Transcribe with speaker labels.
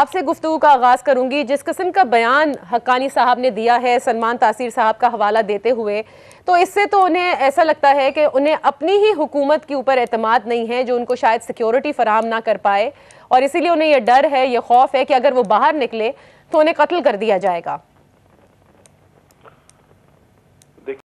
Speaker 1: आपसे गुफ्तु का आगाज़ करूंगी जिस किस्म का बयान हक्कानी साहब ने दिया है सलमान तासीर साहब का हवाला देते हुए तो इससे तो उन्हें ऐसा लगता है कि उन्हें अपनी ही हुकूमत के ऊपर अतमाद नहीं है जो उनको शायद सिक्योरिटी फराम ना कर पाए और इसीलिए उन्हें यह डर है यह खौफ है कि अगर वो बाहर निकले तो उन्हें कत्ल कर दिया जाएगा